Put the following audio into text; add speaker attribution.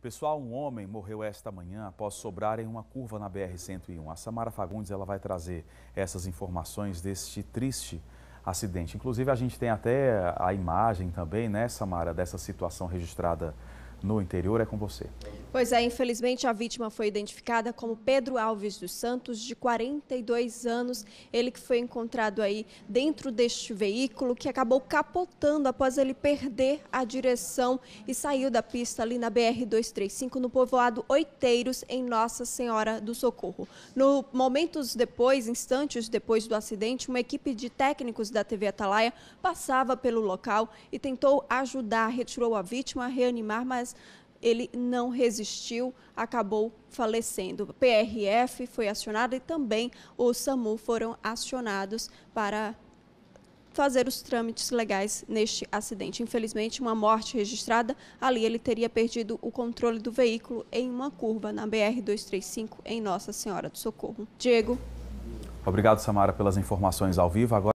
Speaker 1: Pessoal, um homem morreu esta manhã após sobrar em uma curva na BR-101. A Samara Fagundes ela vai trazer essas informações deste triste acidente. Inclusive, a gente tem até a imagem também, né, Samara, dessa situação registrada no interior. É com você.
Speaker 2: Pois é, infelizmente a vítima foi identificada como Pedro Alves dos Santos, de 42 anos. Ele que foi encontrado aí dentro deste veículo que acabou capotando após ele perder a direção e saiu da pista ali na BR 235 no povoado Oiteiros em Nossa Senhora do Socorro. No momentos depois, instantes depois do acidente, uma equipe de técnicos da TV Atalaia passava pelo local e tentou ajudar, retirou a vítima, reanimar, mas ele não resistiu, acabou falecendo. PRF foi acionado e também o SAMU foram acionados para fazer os trâmites legais neste acidente. Infelizmente, uma morte registrada, ali ele teria perdido o controle do veículo em uma curva na BR-235 em Nossa Senhora do Socorro. Diego.
Speaker 1: Obrigado, Samara, pelas informações ao vivo. Agora...